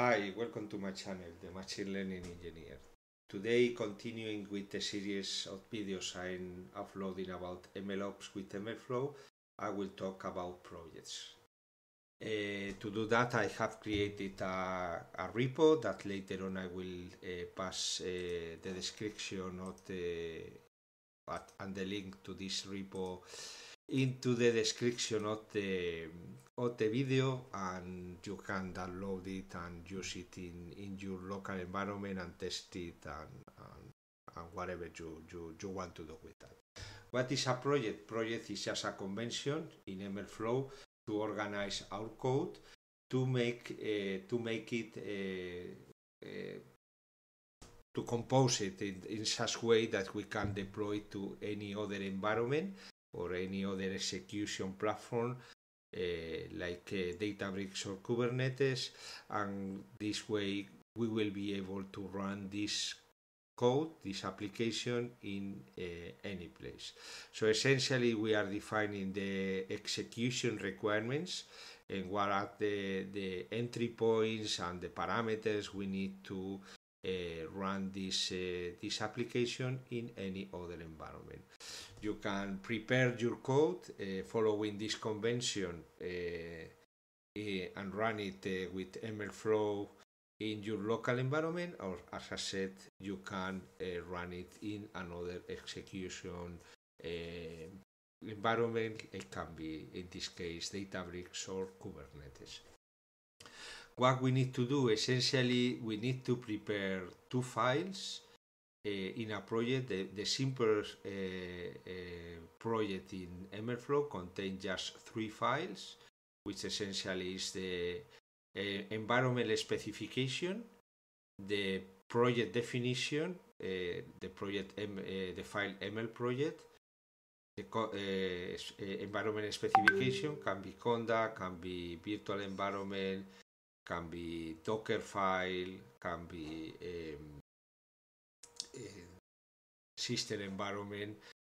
Hi, welcome to my channel, the Machine Learning Engineer. Today, continuing with the series of videos I'm uploading about MLOps with MLflow, I will talk about projects. Uh, to do that, I have created a, a repo that later on I will uh, pass uh, the description of the, and the link to this repo into the description of the of the video and you can download it and use it in, in your local environment and test it and, and, and whatever you, you, you want to do with that. What is a project? Project is just a convention in MLflow to organize our code to make uh, to make it uh, uh, to compose it in, in such way that we can deploy to any other environment or any other execution platform eh, like eh, Databricks or Kubernetes. And this way, we will be able to run this code, this application in uh, any place. So essentially we are defining the execution requirements and what are the, the entry points and the parameters we need to uh, run this uh, this application in any other environment. You can prepare your code uh, following this convention and run it with MLflow in your local environment or as I said you can uh, run it in another execution uh, environment it can be in this case Databricks or Kubernetes what we need to do essentially we need to prepare two files uh, in a project the, the simplest uh, eh, uh, eh, project in mlflow contains just three files which essentially is the environment specification the project definition the project M, the file ml project the environment specification can be conda can be virtual environment can be Docker file, can be um, system environment,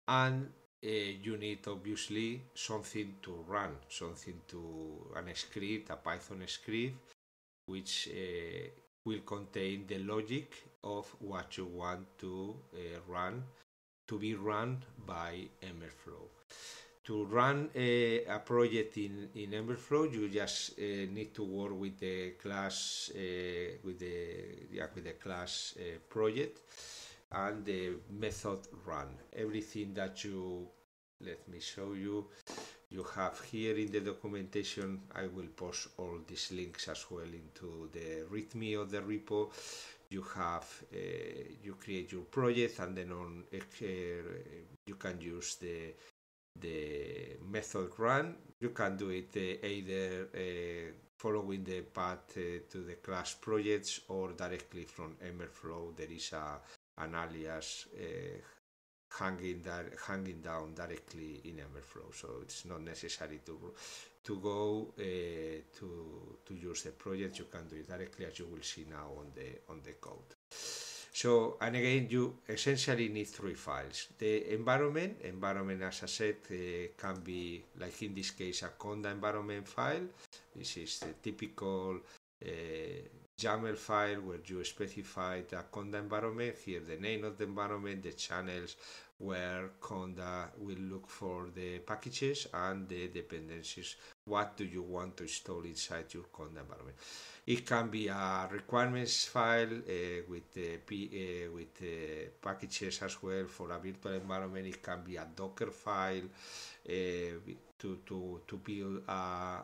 and eh, you need obviously something to run, something to an script, a Python script, which eh, will contain the logic of what you want to uh, run to be run by MLflow to run a, a, project in, in Emberflow, you just uh, need to work with the class uh, with the yeah, with the class uh, project and the method run. Everything that you let me show you you have here in the documentation I will post all these links as well into the readme of the repo you have uh, you create your project and then on uh, you can use the the method run. You can do it uh, either uh, following the path uh, to the class projects or directly from Emerflow. There is a, an alias hanging that hanging down directly in Emerflow. So it's not necessary to to go uh, to to use the project. You can do it directly, as you will see now on the on the code. So, and again, you essentially need three files. The environment, environment as I said, uh, can be, like in this case, a conda environment file. This is the typical uh, YAML file where you specify the conda environment, here the name of the environment, the channels where Conda will look for the packages and the dependencies. What do you want to install inside your Conda environment? It can be a requirements file uh, with the P, uh, with the packages as well for a virtual environment. It can be a Docker file uh, to to to build a,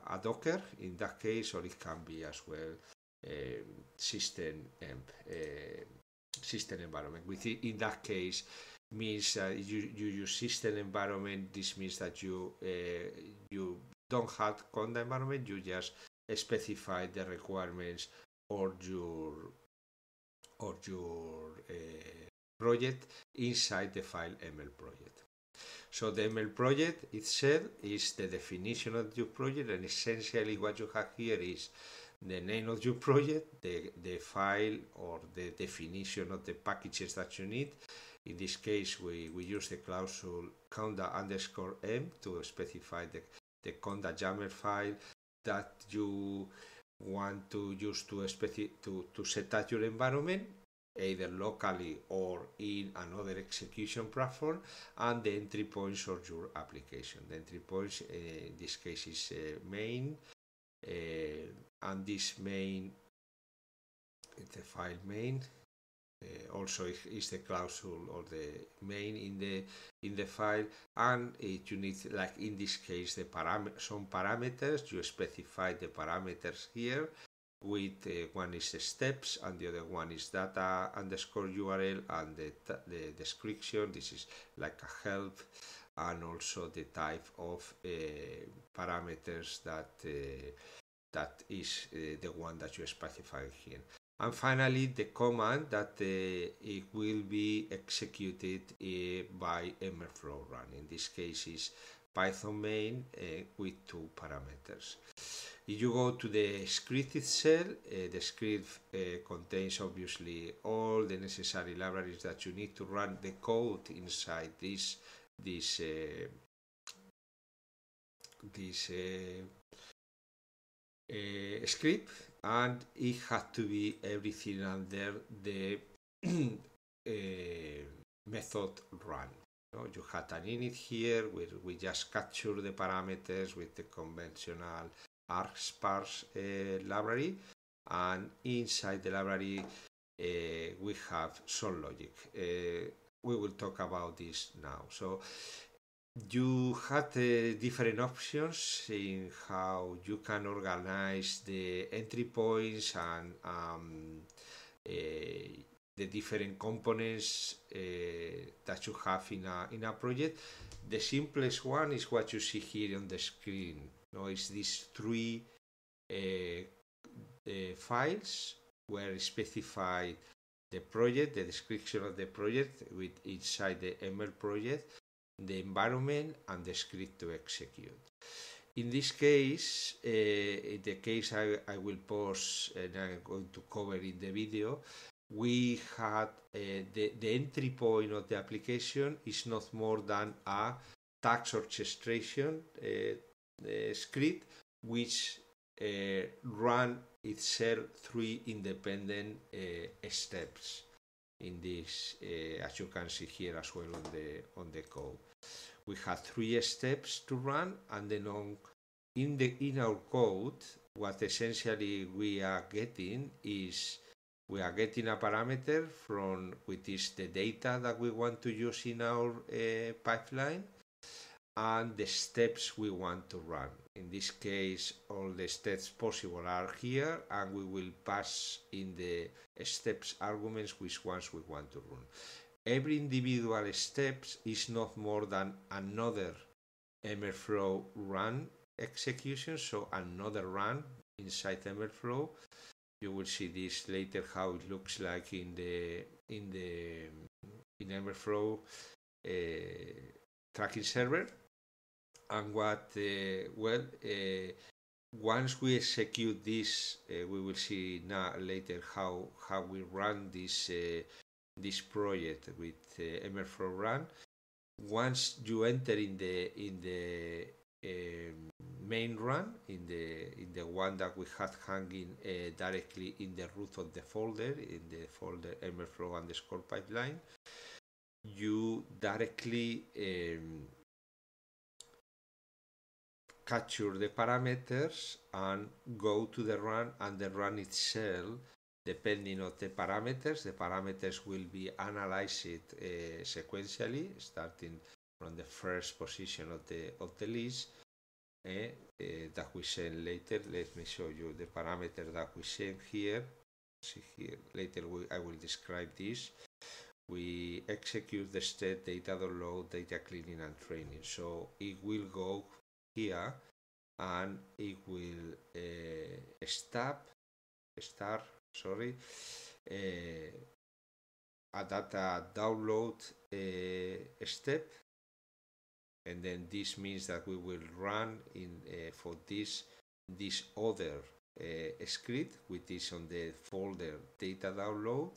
a, Docker in that case, or it can be as well uh, system um, uh, system environment. With in that case means that uh, you, you use system environment. This means that you uh, you don't have conda environment. You just specify the requirements or your or your uh, project inside the file ML project. So the ML project itself is the definition of your project, and essentially what you have here is the name of your project, the, the file or the definition of the packages that you need, in this case, we, we use the clausule conda underscore m to specify the, the conda jammer file that you want to use to, to, to set up your environment either locally or in another execution platform and the entry points of your application. The entry points uh, in this case is uh, main uh, and this main the file main uh, also is the clausule or the main in the in the file and it, you need like in this case the param some parameters you specify the parameters here with uh, one is the steps and the other one is data underscore URL and the, the description. This is like a help and also the type of uh, parameters that uh, that is uh, the one that you specify here. And finally, the command that uh, it will be executed uh, by Emerflow run. In this case, is Python main uh, with two parameters. If you go to the script itself, uh, the script uh, contains obviously all the necessary libraries that you need to run the code inside this this uh, this script and it has to be everything under the uh, method run. No? You had an init here where we just capture the parameters with the conventional ArcSparse uh, eh, library and inside the library uh, we have some logic. Eh, we will talk about this now. So you had uh, different options in how you can organize the entry points and um, uh, the different components uh, that you have in a, in a project. The simplest one is what you see here on the screen. You it's these three uh, uh, files where specified the project, the description of the project with inside the ML project, the environment and the script to execute. In this case, uh, in the case I, I will post and I'm going to cover in the video, we had uh, the, the entry point of the application is not more than a tax orchestration uh, script which run itself three independent steps in this, uh, as you can see here as well on the, on the code. We have three steps to run and then on in, the, in our code, what essentially we are getting is we are getting a parameter from which is the data that we want to use in our uh, pipeline and the steps we want to run. In this case, all the steps possible are here, and we will pass in the steps arguments which ones we want to run. Every individual steps is not more than another MLflow run execution, so another run inside MLflow. You will see this later how it looks like in the in the in MLflow uh, tracking server and what uh, well uh, once we execute this uh, we will see now later how how we run this this project with uh, Emerflow run once you enter in the in the main run in the in the one that we had hanging uh, directly in the root of the folder in the folder the underscore pipeline you directly um, capture the parameters and go to the run and the run itself depending on the parameters the parameters will be analyzed uh, sequentially starting from the first position of the of the list uh, uh, that we send later let me show you the parameter that we send here see here later we, i will describe this we execute the state data download data cleaning and training so it will go here and it will uh, stop start sorry uh, a data download uh, step and then this means that we will run in uh, for this this other script which is on the folder data download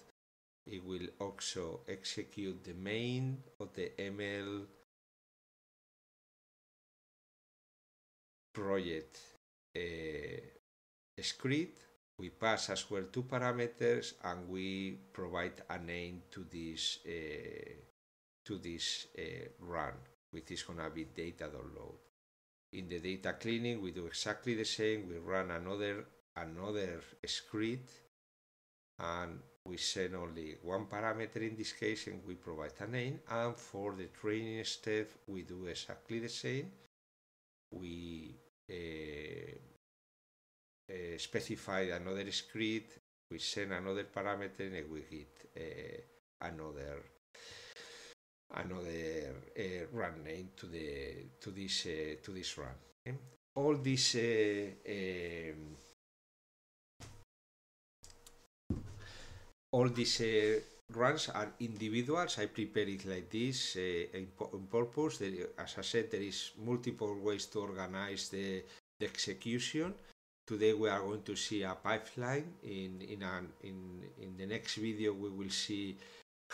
it will also execute the main of the ml project uh, script, we pass as well two parameters and we provide a name to this uh, to this uh, run, which is gonna be data download. In the data cleaning, we do exactly the same. We run another another script and we send only one parameter in this case and we provide a name and for the training step we do exactly the same we Eh, eh, specify another script, we send another parameter, and we get eh, another another run name to the to this to this run. Okay? All these all these runs are individuals. I prepare it like this uh, in purpose. As I said, there is multiple ways to organize the, the execution. Today we are going to see a pipeline. In in, an, in, in the next video we will see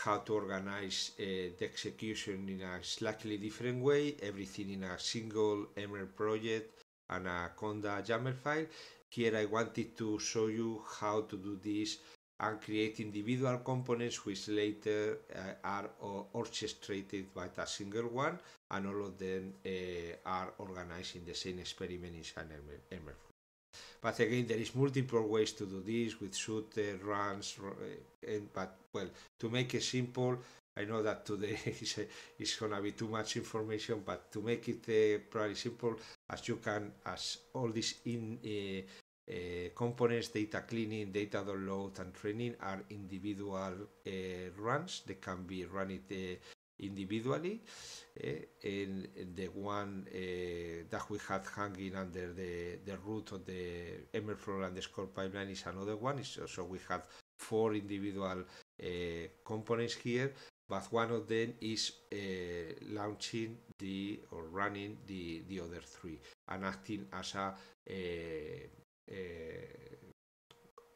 how to organize uh, the execution in a slightly different way, everything in a single MR project and a Conda YAML file. Here I wanted to show you how to do this and create individual components which later uh, are orchestrated by a single one and all of them uh, are organized in the same experiment inside emerald. But again, there is multiple ways to do this with shoot uh, runs, eh, and, but well, to make it simple, I know that today is, is gonna be too much information, but to make it uh, pretty simple, as you can, as all these in eh, uh, components, data cleaning, data download, and training are individual uh, runs that can be run it uh, individually. and the one that we had hanging under the, the root of the MLflow underscore pipeline is another one. So, so we have four individual components here, but one of them is launching the or running the, the other three and acting as a uh,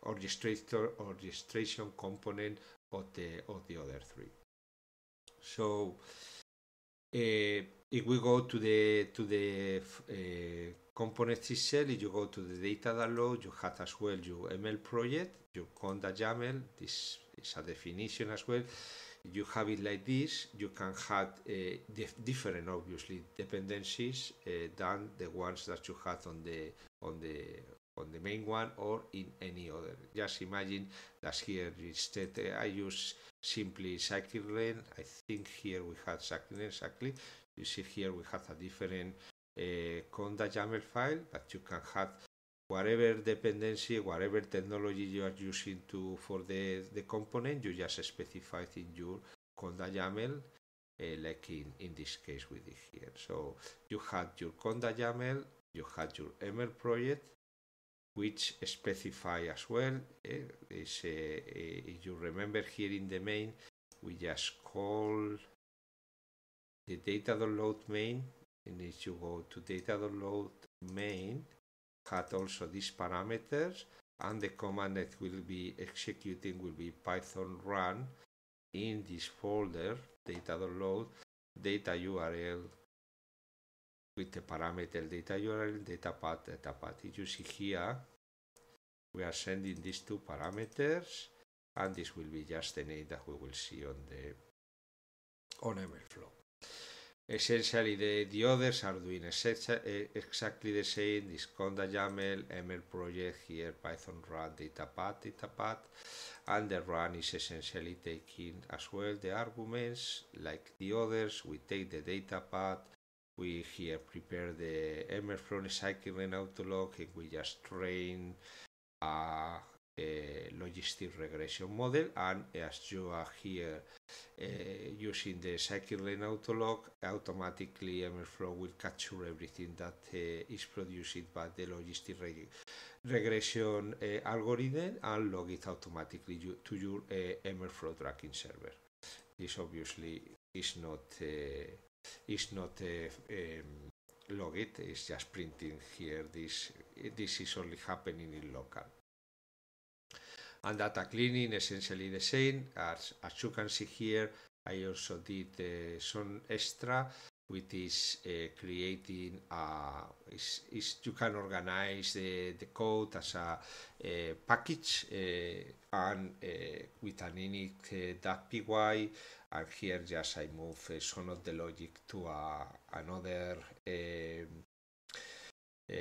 orchestrator orchestration component of the of the other three. So uh, if we go to the to the uh, components itself, you go to the data download, you have as well your ML project, your conda YAML. This is a definition as well. You have it like this. You can have uh, different, obviously, dependencies uh, than the ones that you had on the on the on the main one or in any other. Just imagine that here instead uh, I use simply cycling lane. I think here we have cycling exactly. You see here we have a different uh, conda YAML file, but you can have whatever dependency, whatever technology you are using to for the, the component, you just specify it in your conda YAML. Uh, like in, in this case we did here. So you had your conda YAML, you had your ML project, which specify as well eh, is eh, eh, if you remember here in the main we just call the data download main and if you go to data download main had also these parameters and the command that will be executing will be python run in this folder data download data url with the parameter data URL, data path, data path. You see here, we are sending these two parameters, and this will be just the name that we will see on the on MLflow. Essentially, the, the others are doing eh, exactly the same, this conda YAML, ML project here, Python run, data path, data path, and the run is essentially taking as well the arguments like the others, we take the data path, we here prepare the Emerflow recycling autolog and we just train a, uh, a logistic regression model and as you are here uh, using the cycling autolog automatically Emerflow will capture everything that uh, is produced by the logistic reg regression uh, algorithm and log it automatically to your uh, Emerflow tracking server. This obviously is not uh, it's not a, a log it, it's just printing here. This, this is only happening in local. And data cleaning essentially the same. As, as you can see here, I also did uh, some extra with this uh, eh, creating a is, is you can organize the, the code as a, a eh, package uh, and with an that py and here just I move uh, eh, some of the logic to another uh,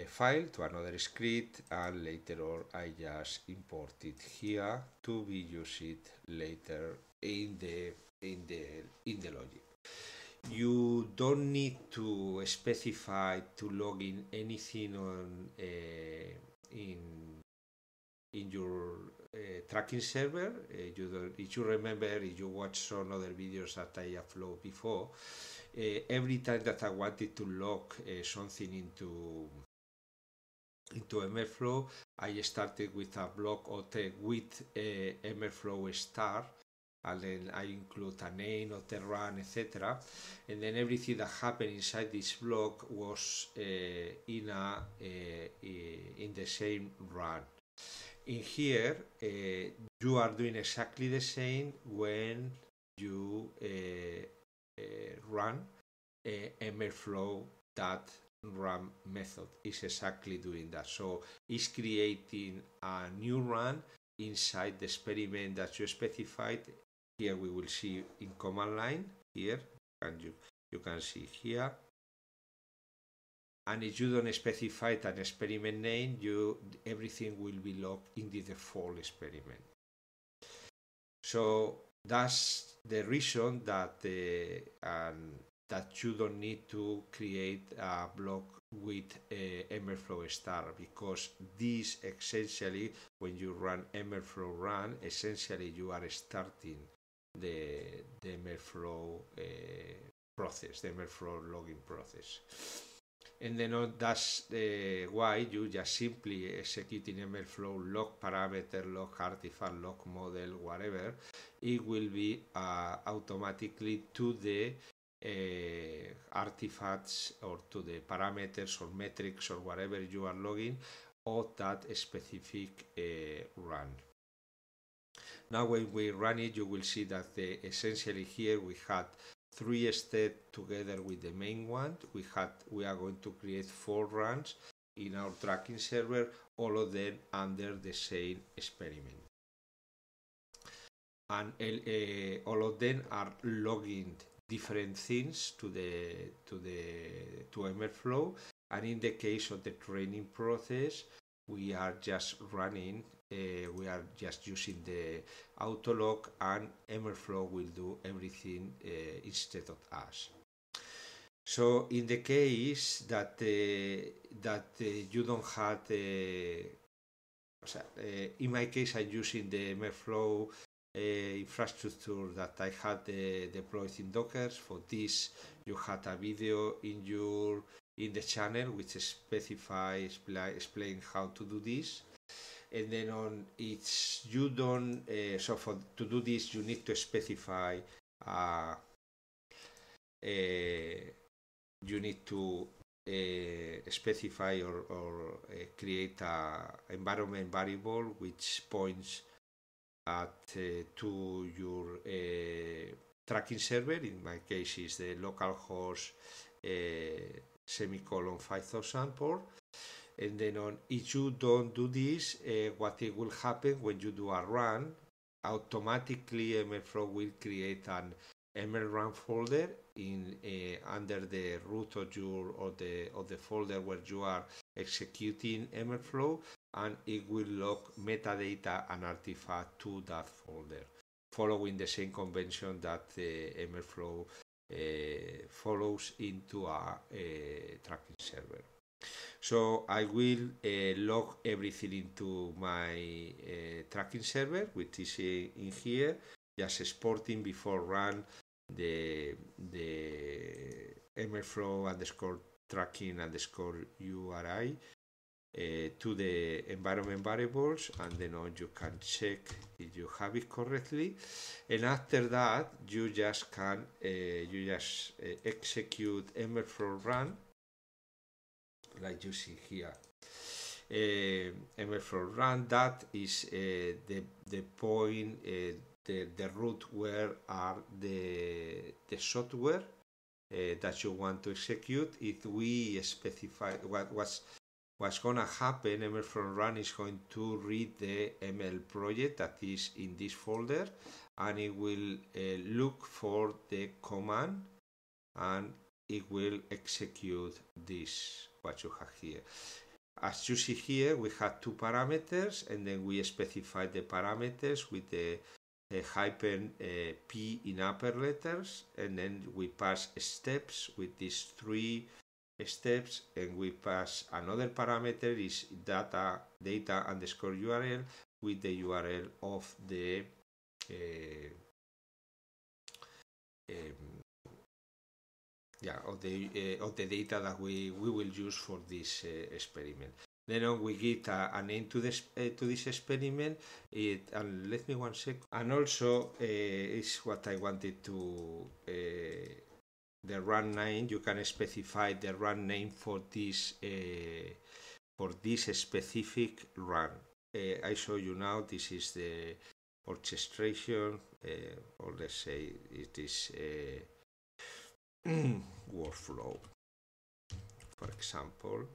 file, to another script, and later on I just import it here to be used later in the in the in the logic. You don't need to specify to log in anything on in in your uh, tracking server. Uh, you if you remember, if you watch some other videos that I upload before, uh, every time that I wanted to log uh, something into into MFlow, I started with a block OT with MFlow uh, star, and then I include a name of the run, etc. And then everything that happened inside this block was uh, in a in the same run in here uh, you are doing exactly the same when you uh, uh run uh, mlflow that run method is exactly doing that so it's creating a new run inside the experiment that you specified here we will see in command line here and you you can see here and if you don't specify an experiment name, you everything will be locked in the default experiment. So that's the reason that uh, that you don't need to create a block with uh, MLflow star because this essentially when you run MLflow run essentially you are starting the the MLflow uh, process, the MLflow logging process and then that's uh, why you just simply executing MLflow log parameter, log artifact, log model, whatever, it will be uh, automatically to the uh, artifacts or to the parameters or metrics or whatever you are logging of that specific eh, run. Now when we run it, you will see that the, essentially here we had three states together with the main one. We had we are going to create four runs in our tracking server, all of them under the same experiment. And uh, all of them are logging different things to the to the to MLflow. And in the case of the training process, we are just running uh, we are just using the auto lock and Emerflow will do everything uh, instead of us. So in the case that uh, that uh, you don't have, uh, in my case I'm using the Emerflow uh, infrastructure that I had deployed in Docker. For this you had a video in your in the channel which specifies explain how to do this and then on it's you don't uh, so for to do this you need to specify uh, uh you need to uh, specify or, or uh, create a environment variable which points at to your tracking server in my case is the localhost uh, semicolon 5000 port and then on if you don't do this uh, what it will happen when you do a run automatically mlflow will create an ml run folder in uh, under the root of your or the of the folder where you are executing mlflow and it will log metadata and artifact to that folder following the same convention that uh, mlflow uh, follows into a, a uh, tracking server so I will uh, log everything into my uh, tracking server, which is in here, just exporting before run the the MLflow underscore tracking underscore URI uh, eh, to the environment variables and then on you can check if you have it correctly and after that you just can you just execute MLflow run like you see here. Uh, and run that is uh, the the point uh, the the root where are the the software uh, that you want to execute. If we specify what was what's gonna happen, ML run is going to read the ML project that is in this folder, and it will uh, look for the command and it will execute this what you have here. As you see here, we have two parameters, and then we specify the parameters with the uh, hyphen uh, P in upper letters, and then we pass steps with these three steps, and we pass another parameter is data data underscore URL with the URL of the uh, um, yeah, of the, eh, of the data that we, we will use for this eh, experiment. Then uh, we get a, a name to this uh, to this experiment. It and let me one sec. And also uh, is what I wanted to uh, the run name. You can specify the run name for this for this specific run. I show you now. This is the orchestration, or let's say it is. Mm. workflow. For example,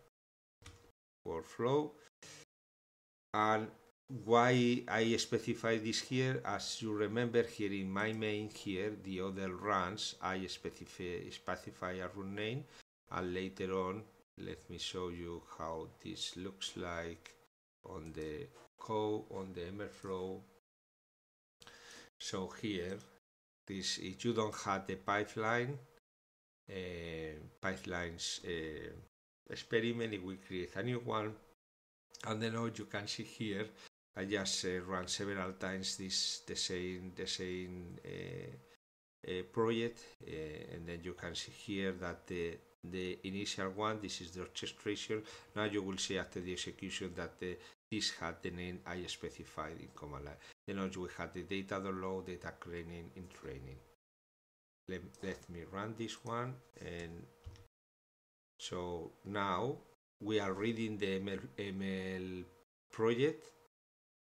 workflow. And why I specify this here, as you remember here in my main here, the other runs, I specify, specify a run name and later on, let me show you how this looks like on the code, on the MLflow. So here, this, if you don't have the pipeline, uh, pipelines uh, experiment. It will create a new one. And then you can see here, I just uh, run several times this the same the same project, and then you can see here that the the initial one, this is the orchestration. Now you will see after the execution that the, this had the name I specified in command line. Then we had the data download, data cleaning, and training let, let me run this one and so now we are reading the ML, ML project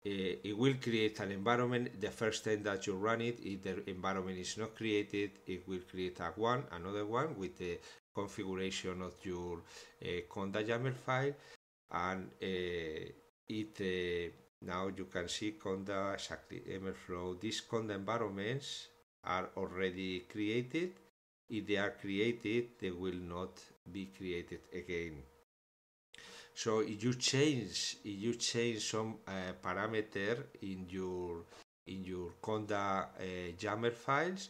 eh, it will create an environment. The first time that you run it, if the environment is not created, it will create a one, another one with the configuration of your uh, conda YAML file. And uh, it uh, now you can see conda exactly MLflow. These conda environments are already created. If they are created, they will not be created again. So if you change, if you change some uh, parameter in your in your conda uh, jammer files,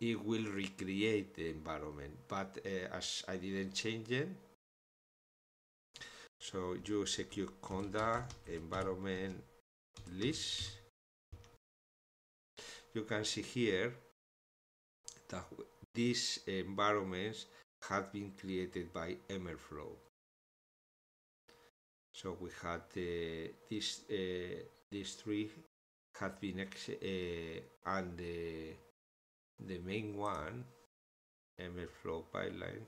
it will recreate the environment. But uh, as I didn't change it, so you execute conda environment list. You can see here that these environments had been created by Emerflow. So we had uh, this uh, these three had been ex uh, and the the main one MFlow pipeline.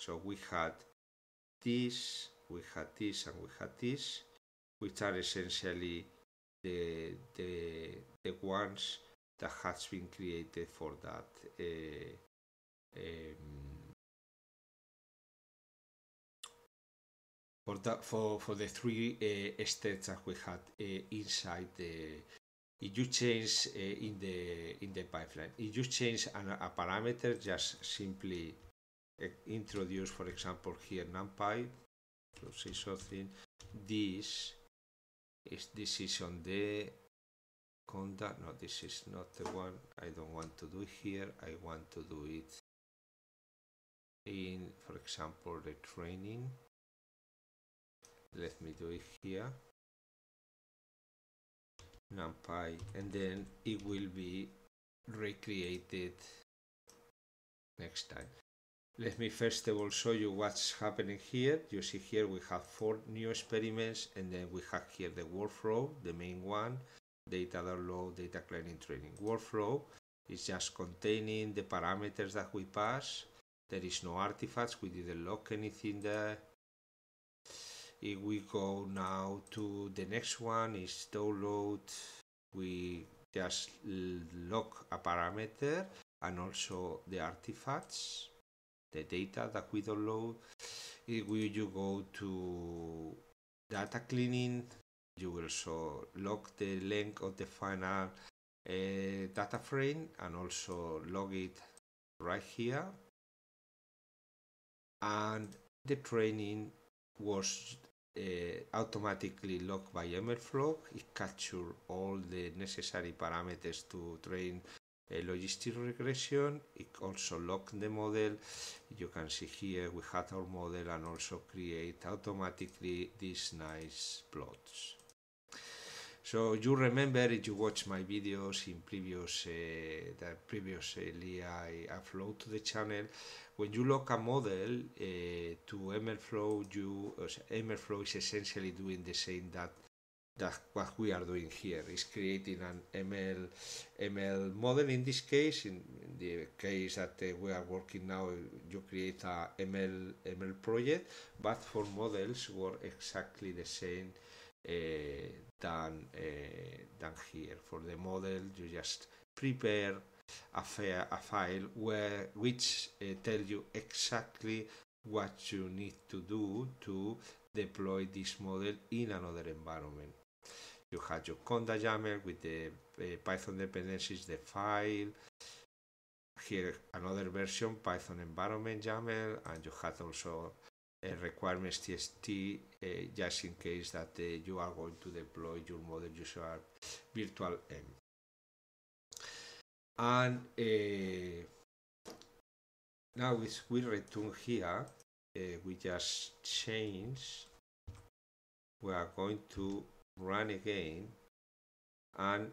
So we had this, we had this, and we had this, which are essentially the the the ones that has been created for that uh, um, for that for for the three uh, eh, steps that we had uh, inside the if you change uh, in the in the pipeline if you change an, a parameter just simply introduce for example here numpy to say something this is this is on the conduct no this is not the one I don't want to do here I want to do it in for example the training let me do it here numpy and then it will be recreated next time let me first of all show you what's happening here you see here we have four new experiments and then we have here the workflow the main one data download, data cleaning training. Workflow is just containing the parameters that we pass. There is no artifacts, we didn't lock anything there. If we go now to the next one is download, we just lock a parameter and also the artifacts, the data that we download. If we, you go to data cleaning, you will also log the length of the final uh, data frame and also log it right here and the training was uh, automatically logged by MLflow. It captured all the necessary parameters to train a eh, logistic regression. It also logged the model. You can see here we had our model and also create automatically these nice plots. So you remember if you watch my videos in previous uh, that previously uh, I upload to the channel. When you lock a model uh, to MLflow, you uh, MLflow is essentially doing the same that that what we are doing here is creating an ML ML model. In this case, in the case that uh, we are working now, you create a ML ML project, but for models were exactly the same than eh, than eh, here. For the model, you just prepare a, a file where which eh, tell you exactly what you need to do to deploy this model in another environment. You have your conda YAML with the uh, Python dependencies, the file. Here another version, Python environment YAML, and you had also Eh, requirements TST eh, just in case that eh, you are going to deploy your model user virtual M. And now if we return here, we just change. We are going to run again and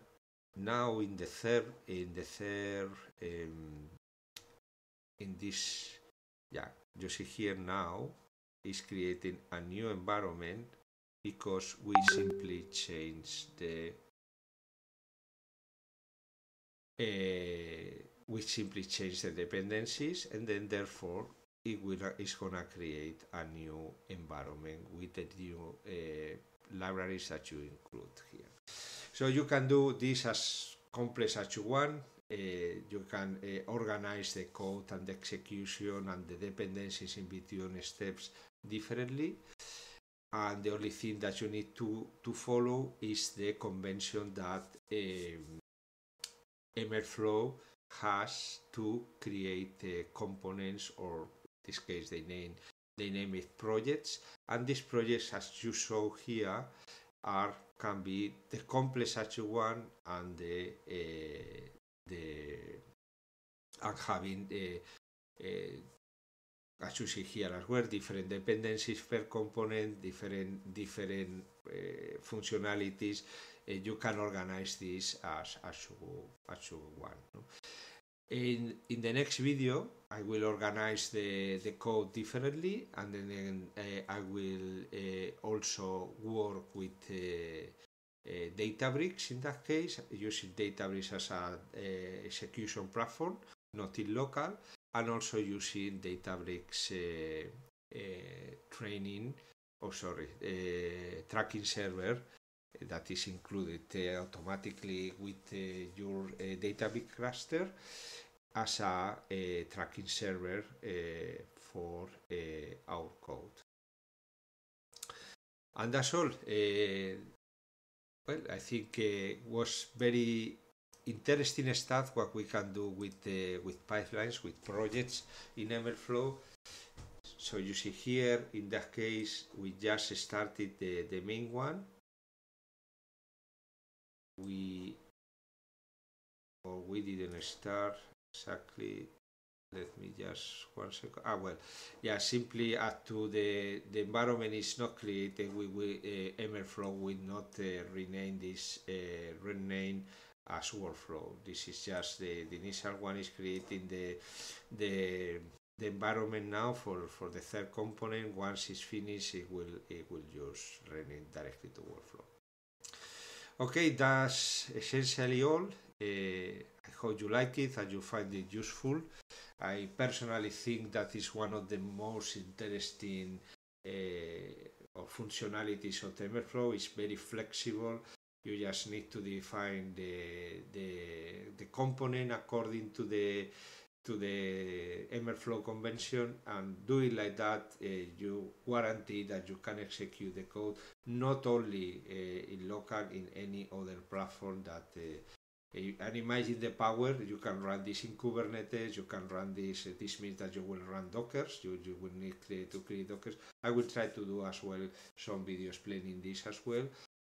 now in the third in the third um, in this yeah you see here now is creating a new environment because we simply change the uh, we simply change the dependencies and then therefore it will is gonna create a new environment with the new uh, libraries that you include here. So you can do this as complex as you want. Uh, you can uh, organize the code and the execution and the dependencies in between steps differently and the only thing that you need to to follow is the convention that um, Emerflow has to create the components or in this case they name they name it projects and these projects as you saw here are can be the complex as you want and the uh, the and having the uh, uh see here as well, different dependencies per component, different, different eh, functionalities, eh, you can organize this as, as, you, as you want. In, the next video, I will organize the, the code differently and then eh, I will also work with uh, uh, Databricks in that case, using Databricks as a execution platform, not in local. and also using Databricks uh, uh, training, oh sorry, uh, tracking server that is included automatically with your Databricks cluster as a, a, tracking server uh, for uh, our code. And that's all. Uh, well, I think it was very interesting stuff what we can do with the uh, with pipelines with projects in MLflow. So you see here in that case we just started the, the main one. We or we didn't start exactly let me just one second ah well yeah simply add to the the environment is not created we will uh, mlflow will not uh, rename this uh, rename as workflow. This is just the, the initial one is creating the, the, the environment now for, for the third component. Once it's finished, it will, it will just run it directly to workflow. Okay, that's essentially all. Uh, I hope you like it and you find it useful. I personally think that is one of the most interesting uh, functionalities of TensorFlow. It's very flexible you just need to define the the, the component according to the to the Emerflow convention and do it like that uh, you guarantee that you can execute the code not only uh, in local in any other platform that uh, eh, and imagine the power you can run this in kubernetes you can run this eh, this means that you will run dockers you, you will need to create dockers i will try to do as well some video explaining this as well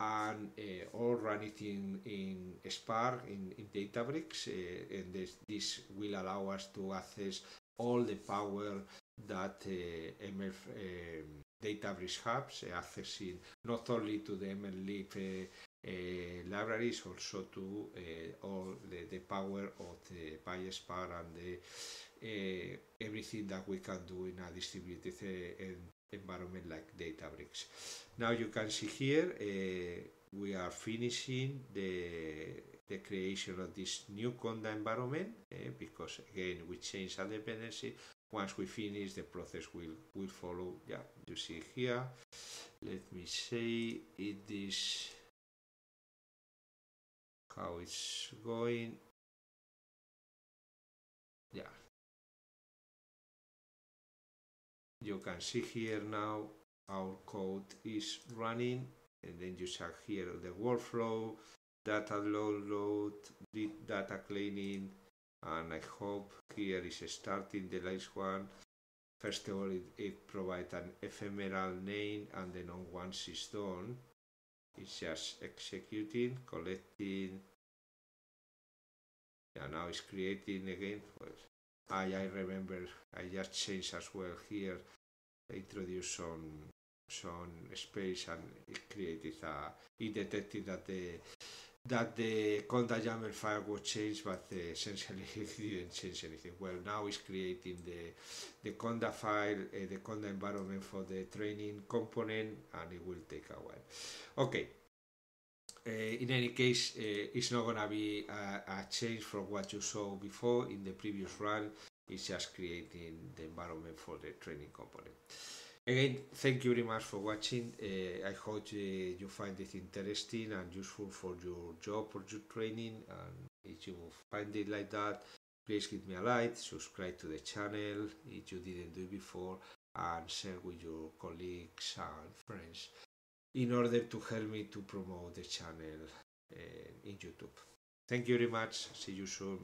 and uh, or run it in, in Spark, in, in Databricks, uh, and this, this will allow us to access all the power that uh, eh, MF um, eh, Databricks has, accessing not only to the MLib libraries, also to all the, the power of the PySpark and the, everything that we can do in a distributed environment like Databricks. Now you can see here uh, we are finishing the, the creation of this new Conda environment uh, because again we change a dependency. Once we finish the process will, will follow. Yeah, you see here. Let me say it is how it's going. Yeah, you can see here now our code is running and then you check here the workflow data load data cleaning and I hope here is starting the last one first of all it, it provides an ephemeral name and then on once it's done it's just executing collecting and now it's creating again I, I remember I just changed as well here I introduced some some space and it created a it detected that the that the conda YAML file was changed but uh, essentially it didn't change anything. Well now it's creating the the conda file, uh, the conda environment for the training component and it will take a while. Okay, uh, in any case, uh, it's not going to be a, a, change from what you saw before in the previous run. It's just creating the environment for the training component. Again, thank you very much for watching. Uh, I hope uh, you find it interesting and useful for your job or your training. And if you find it like that, please give me a like, subscribe to the channel if you didn't do it before, and share with your colleagues and friends in order to help me to promote the channel eh, in YouTube. Thank you very much. See you soon.